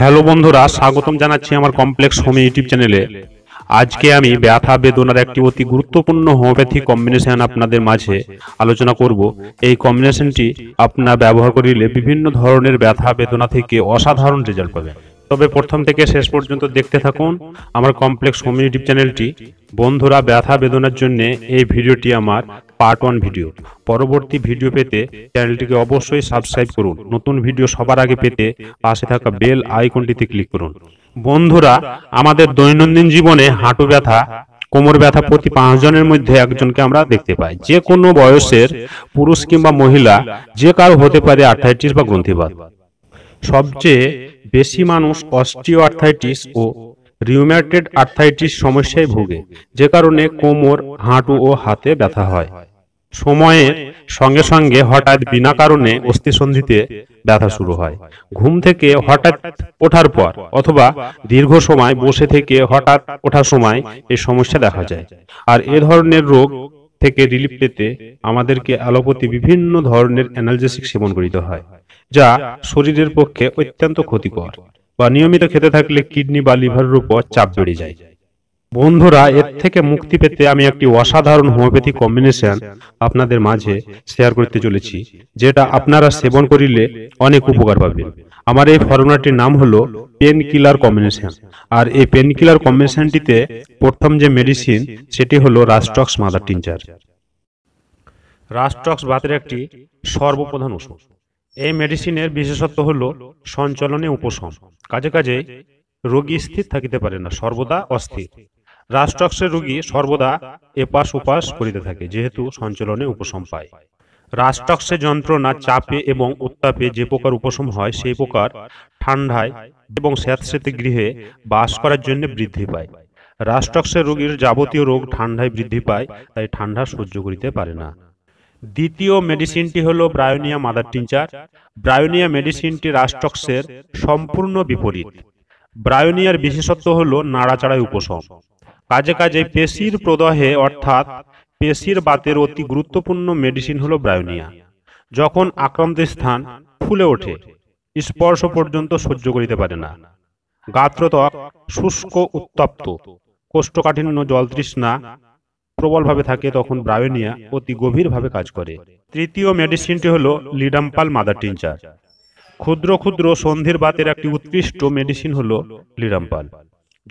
hello বন্ধুরা স্বাগতম জানাচ্ছি আমার কমপ্লেক্স হোম ইউটিউব চ্যানেলে আজকে আমি ব্যথা বেদনার একটি অতি গুরুত্বপূর্ণ হোমিওপ্যাথি কম্বিনেশন আপনাদের মাঝে আলোচনা করব এই কম্বিনেশনটি আপনার ব্যবহার করিলে বিভিন্ন ধরনের ব্যথা বেদনা থেকে অসাধারণ রেজাল্ট পাবেন তবে প্রথম থেকে শেষ পর্যন্ত দেখতে থাকুন আমার কমপ্লেক্স হোম ইউটিউব চ্যানেলটি বন্ধুরা ব্যথা বেদনার জন্য এই ভিডিওটি আমার পার্ট ওয়ান ভিডিও পরবর্তী ভিডিও পেতে চ্যানেলটিকে অবশ্যই সাবস্ক্রাইব করুন নতুন ভিডিও সবার আগে পেতে পাশে থাকা বেল আইকনটিতে ক্লিক করুন বন্ধুরা আমাদের দৈনন্দিন জীবনে হাঁটু ব্যথা কোমর ব্যথা প্রতি পাঁচজনের মধ্যে একজনকে আমরা দেখতে পাই যে কোনো বয়সের পুরুষ কিংবা মহিলা যে কারো হতে পারে আর্থাইটিস বা গ্রন্থিবাদ সবচেয়ে বেশি মানুষ অস্টিও আর্থাইটিস ও রিউম্যাটেড আর্থাইটিস সমস্যায় ভোগে যে কারণে কোমর হাঁটু ও হাতে ব্যথা হয় সময়ের সঙ্গে সঙ্গে হঠাৎ বিনা কারণে অস্থিসন্ধিতে ব্যথা শুরু হয় ঘুম থেকে হঠাৎ ওঠার পর অথবা দীর্ঘ সময় বসে থেকে হঠাৎ ওঠার সময় এই সমস্যা দেখা যায় আর এ ধরনের রোগ থেকে রিলিফ পেতে আমাদেরকে অ্যালোপ্যাথি বিভিন্ন ধরনের অ্যানালজেসিক সেবন করিতে হয় যা শরীরের পক্ষে অত্যন্ত ক্ষতিকর বা নিয়মিত খেতে থাকলে কিডনি বা লিভারের উপর চাপ বেড়ে যায় বন্ধুরা এর থেকে মুক্তি পেতে আমি একটি অসাধারণ হোমিওপ্যাথি কম্বিনেশন আপনাদের মাঝে শেয়ার করতে চলেছি যেটা আপনারা সেবন করিলে অনেক উপকার পাবেন আমার এই ফর্মুলাটির নাম হলো পেন কিলার কম্বিনেশন আর এই পেন কিলার কম্বিনেশনটিতে প্রথম যে মেডিসিন সেটি হলো রাস্টক্স মাদার টিনচার রাস্টক্স বাতের একটি সর্বপ্রধান ওষুধ এই মেডিসিনের বিশেষত্ব হল সঞ্চলনে উপশম কাজে কাজে রোগী স্থির থাকিতে পারে না সর্বদা অস্থির রাজটক্সের রোগী সর্বদা এপাশ উপাস করিতে থাকে যেহেতু সঞ্চলনে উপশম পায় রাজটক্সে যন্ত্রণা চাপে এবং উত্তাপে যে প্রকার উপশম হয় সেই প্রকার ঠান্ডায় এবং স্যাঁতস্যাঁতে গৃহে বাস করার জন্য বৃদ্ধি পায় রাজটক্সের রোগীর যাবতীয় রোগ ঠান্ডায় বৃদ্ধি পায় তাই ঠান্ডা সহ্য করিতে পারে না দ্বিতীয় মেডিসিনটি হল ব্রায়োনিয়া মাদার টিনচার ব্রায়োনিয়া মেডিসিনটি রাষ্ট্রক্সের সম্পূর্ণ বিপরীত ব্রায়োনিয়ার বিশেষত্ব হল নাড়াচাড়ায় উপশম কাজে কাজে পেশির প্রদহে অর্থাৎ পেশির বাতের অতি গুরুত্বপূর্ণ মেডিসিন হল ব্রায়োনিয়া যখন আক্রান্ত স্থান ফুলে ওঠে স্পর্শ পর্যন্ত সহ্য করিতে পারে না গাত্রত্বক শুষ্ক উত্তপ্ত কোষ্ঠকাঠিন্য জলতৃষ্ণা প্রবলভাবে থাকে তখন ব্রায়োনিয়া অতি গভীরভাবে কাজ করে তৃতীয় মেডিসিনটি হলো লিডাম্পাল মাদার টিনচার ক্ষুদ্র ক্ষুদ্র সন্ধির বাতের একটি উৎকৃষ্ট মেডিসিন হল লিডাম্পাল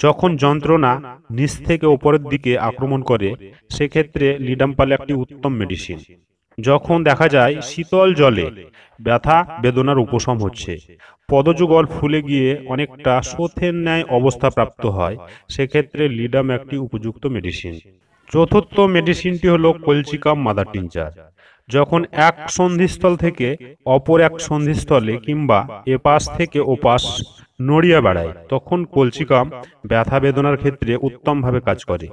যখন যন্ত্রণা নিচ থেকে ওপরের দিকে আক্রমণ করে সেক্ষেত্রে লিডাম্পাল একটি উত্তম মেডিসিন যখন দেখা যায় শীতল জলে ব্যথা বেদনার উপশম হচ্ছে পদযুগল ফুলে গিয়ে অনেকটা শোথের ন্যায় অবস্থা প্রাপ্ত হয় সেক্ষেত্রে লিডাম একটি উপযুক্ত মেডিসিন চতুর্থ মেডিসিনটি হলো কলচিকাম মাদার টিনচার যখন এক সন্ধিস্থল থেকে অপর এক সন্ধিস্থলে কিংবা এপাশ থেকে ওপাশ নড়িয়া বেড়ায় তখন কলচিকাম ব্যথা বেদনার ক্ষেত্রে উত্তমভাবে কাজ করে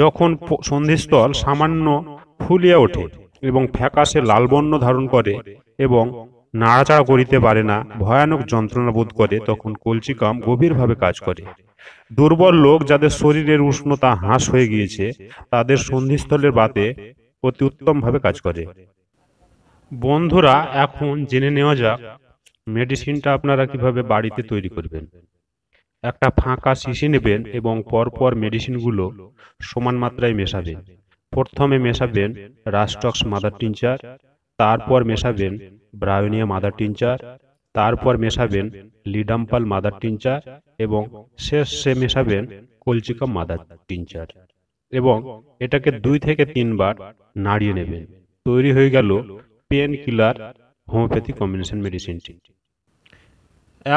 যখন সন্ধিস্থল সামান্য ফুলিয়ে ওঠে এবং ফ্যাকাশে লালবর্ণ ধারণ করে এবং নাড়াচাড়া করিতে পারে না ভয়ানক যন্ত্রণা বোধ করে তখন কলচিকাম গভীরভাবে কাজ করে দুর্বল লোক যাদের শরীরের উষ্ণতা হ্রাস হয়ে গিয়েছে তাদের সন্ধিস্থলের বাতে অতি উত্তমভাবে কাজ করে বন্ধুরা এখন জেনে নেওয়া যাক মেডিসিনটা আপনারা কিভাবে বাড়িতে তৈরি করবেন একটা ফাঁকা শিশি নেবেন এবং পরপর মেডিসিনগুলো সমান মাত্রায় মেশাবেন প্রথমে মেশাবেন রাস্টক্স মাদার টিনচার তারপর মেশাবেন ব্রায়োনিয়া মাদার টিনচার তারপর মেশাবেন লিডাম্পাল মাদার টিনচার এবং শেষে মেশাবেন কলচিকা মাদার টিনচার এবং এটাকে দুই থেকে তিনবার নাড়িয়ে নেবেন তৈরি হয়ে গেল পেন কিলার হোমিওপ্যাথি কম্বিনেশন মেডিসিনটি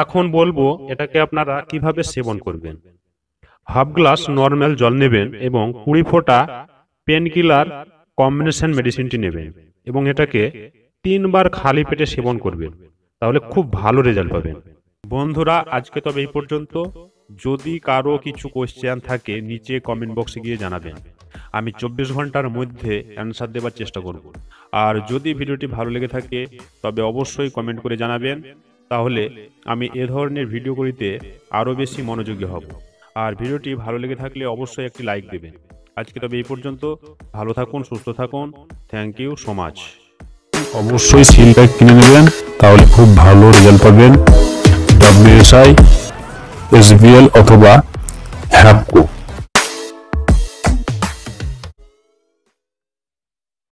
এখন বলবো এটাকে আপনারা কিভাবে সেবন করবেন হাফ গ্লাস নর্মাল জল নেবেন এবং কুড়ি ফোঁটা পেন কিলার কম্বিনেশন মেডিসিনটি নেবেন এবং এটাকে তিনবার খালি পেটে সেবন করবেন তাহলে খুব ভালো রেজাল্ট পাবেন বন্ধুরা আজকে তবে এই পর্যন্ত যদি কারো কিছু কোয়েশ্চেন থাকে নিচে কমেন্ট বক্সে গিয়ে জানাবেন আমি চব্বিশ ঘন্টার মধ্যে অ্যান্সার দেওয়ার চেষ্টা করব আর যদি ভিডিওটি ভালো লেগে থাকে তবে অবশ্যই কমেন্ট করে জানাবেন তাহলে আমি এ ধরনের ভিডিও করিতে আরও বেশি মনোযোগী হব আর ভিডিওটি ভালো লেগে থাকলে অবশ্যই একটি লাইক দেবেন আজকে তবে এই পর্যন্ত ভালো থাকুন সুস্থ থাকুন থ্যাংক ইউ সো মাচ অবশ্যই সিল ব্যাগ কিনে নেবেন তাহলে খুব ভালো রেজাল্ট পাবেন ডব্লিউএসআই এসবিএল অথবা হ্যাপকো